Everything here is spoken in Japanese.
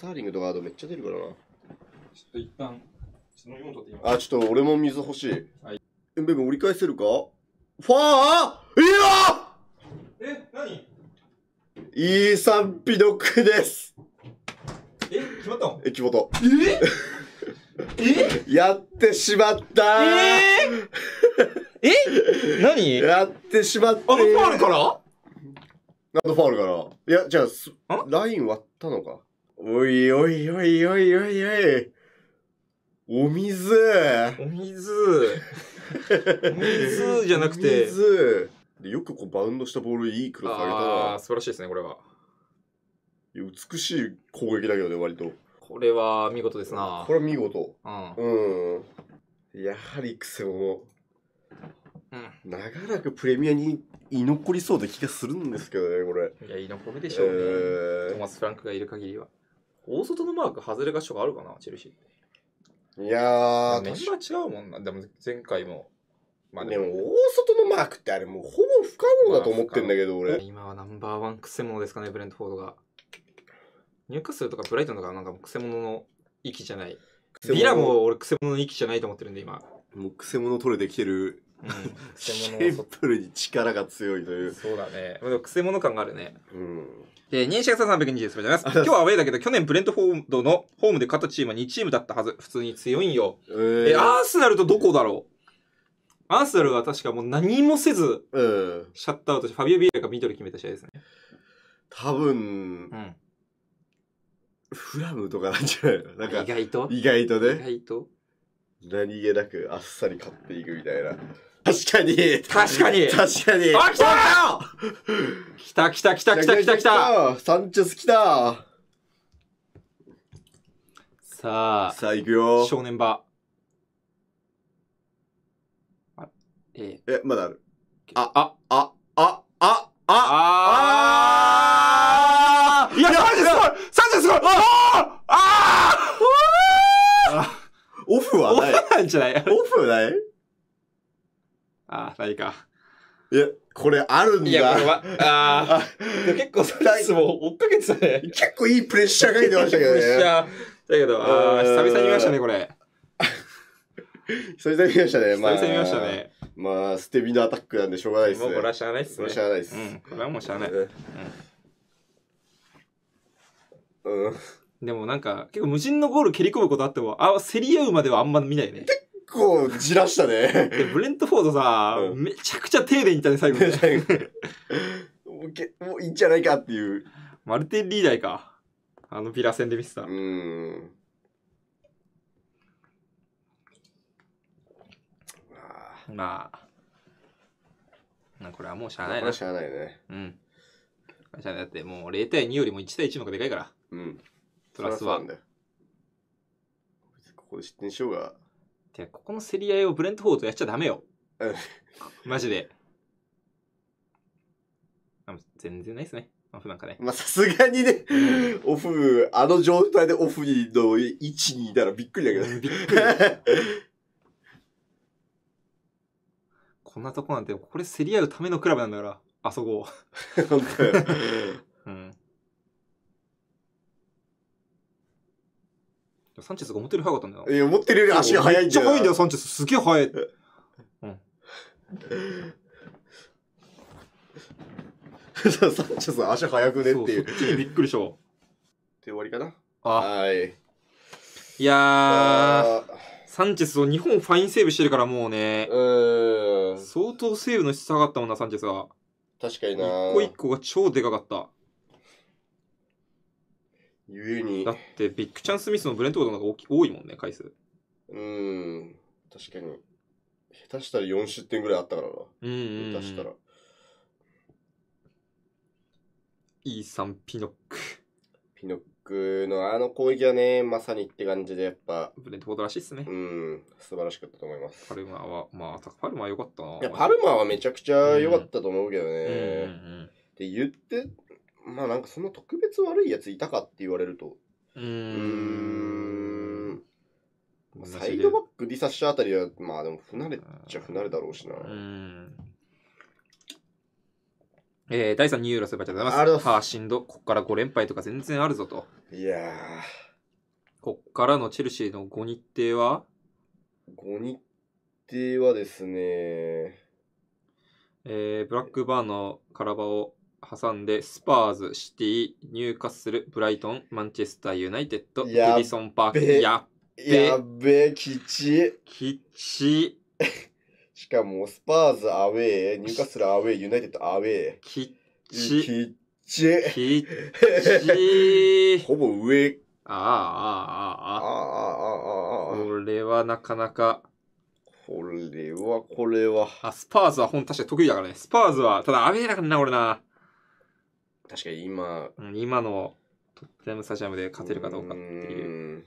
ターリングとガードめっちゃ出るからな。ちょっと一旦、ちょっと飲み物取ってあ、ちょっと俺も水欲しい。はい。え、ベ折り返せるかファーいやえ、何ドックです。え、決まったのえ、決まった。ええ やってしまったえー、え何やってしまったあのファールからあのファールからいや、じゃあ、ライン割ったのか。おいおいおいおいおいおい。お水お水 お水じゃなくて。水でよくこうバウンドしたボールいいクロス上げたああ、素晴らしいですね、これは。美しい攻撃だけどね、割と。これは見事ですな。これは見事。うん。うん、やはりクセも、うん、長らくプレミアに居残りそうな気がするんですけどね、これ。いや、居残るでしょうね。えー、トマス・フランクがいる限りは。大外のマーク外れ箇所があるかな、チェルシーって。いやー、メンバー違うもんな。でも前回も。まあでも、でも大外のマークってあれもうほぼ不可能だと思ってんだけど、俺。今はナンバーワンくせ者ですかね、ブレントフォードが。ニューカッスルとかブライトンとかなんかくせ者の域じゃない。ビラも俺くせ者の域じゃないと思ってるんで、今。もうくせ者取れてきてるうん、シンプルに力が強いという。そうだね。でも、くせ者感があるね。うん。で、認識差320です。い今日はアウェイだけど、去年ブレントフォードのホームで勝ったチームは2チームだったはず。普通に強いんよ。えー、え、アーセナルとどこだろうアーセナルは確かもう何もせず、シャットアウトして、ファビオ・ビールがミドル決めた試合ですね。多分、うん、フラムとかなんじゃないのなんか、意外と意外とね。意外と何気なくあっさり勝っていくみたいな。確かに。確かに。確かに。あ、来た来た来た来た来た来たサンチェス来たさあ。さあ、行くよ。正念場。あ、ええ、まだある。あ、あ、あ、あ、あ、あ、あ、あ、いや、サンチェすごいサンチェすごいああオフはない。オフなんじゃないオフないああ、ないか。いや、これあるんだ。いや、これは、ああ、結構それいつも追っかけてたね。結構いいプレッシャーかってましたけどね。プレッシャー。だけど、ああ、久々に見ましたね、これ。久々に見ましたね。まあ、久々に見ましたね。まあ、捨て身のアタックなんでしょうがないですね。もうこれはしゃあないっすね。これはしゃあないっす。うん、これはもうしゃあない。うん。うん、でもなんか、結構無人のゴール蹴り込むことあっても、あ、競り合うまではあんま見ないね。構じらしたね。でブレントフォードさ、うんめちゃくちゃ丁寧にいったね、最後もうけもういいんじゃないかっていう。マルテン・リーダイか。あのピラ戦で見せた。うん。まあまあ。これはもうしゃあないこれは。しゃあないね。うん。しゃあないだってもう0対2よりも1対1の方がでかいから。うん。プラスワン。ゃそうはだよ。ここで失点しようが、てここの競り合いをブレントフォードやっちゃダメよ。うんマジで。あ全然ないっすね。オフなんかね。まあ、さすがにね、オフ、あの状態でオフの位置にいたらびっくりだけど。びっくり。こんなとこなんて、これ競り合うためのクラブなんだから、あそこ。本当うん。サンチェスが思ってる速かったんだよ。え、や、思ってるより足が速いんめっちゃよ。速いんだよ、サンチェス。すげえ速い。うん。サンチェス足速くねっていう。っそっちにびっくりしたわ。て終わりかな。はい。いやー、サンチェスを日本ファインセーブしてるからもうね相当セーブの質下がったもんな、サンチェスは。確かにな一個一個が超でかかった。ゆえにだってビッグチャンスミスのブレントフォードの方き多いもんね回数うん確かに下手したら4失点ぐらいあったからな、うんうんうん、下手したらイーサン・ピノックピノックのあの攻撃はねまさにって感じでやっぱブレントフォードらしいっすねうん素晴らしかったと思いますパルマはまあパルマは良かったないやパルマはめちゃくちゃ良かったと思うけどね、うんうんうんうん、で言ってまあなんかその特別悪いやついたかって言われると。うーん。サイドバック、ディサッシャーあたりは、まあでも不慣れっちゃ不慣れだろうしな。うーん。えー、第3、ニューロスバチャでございます。ああ、がとういこっから5連敗とか全然あるぞと。いやこっからのチェルシーの5日程は、?5 日程はですね、えー、ブラックバーンのカラバ挟んで、スパーズ、シティ、ニューカッスル、ブライトン、マンチェスターユナイテッド、エディソン・パーク、やっべ。やっべ、きち。きち。しかも、スパーズ、アウェイ、ニューカッスル、アウェイ、ユナイテッド、アウェイ。きち。きち。きち。ほぼ上。ああ、ああ、ああ。ああ、これはなかなか。これは、これは。あ、スパーズは本確か得意だからね。スパーズは、ただ、アウェイだからな、俺な。確かに今、うん今のトッテナムスタジアムで勝てるかどうかっていう。う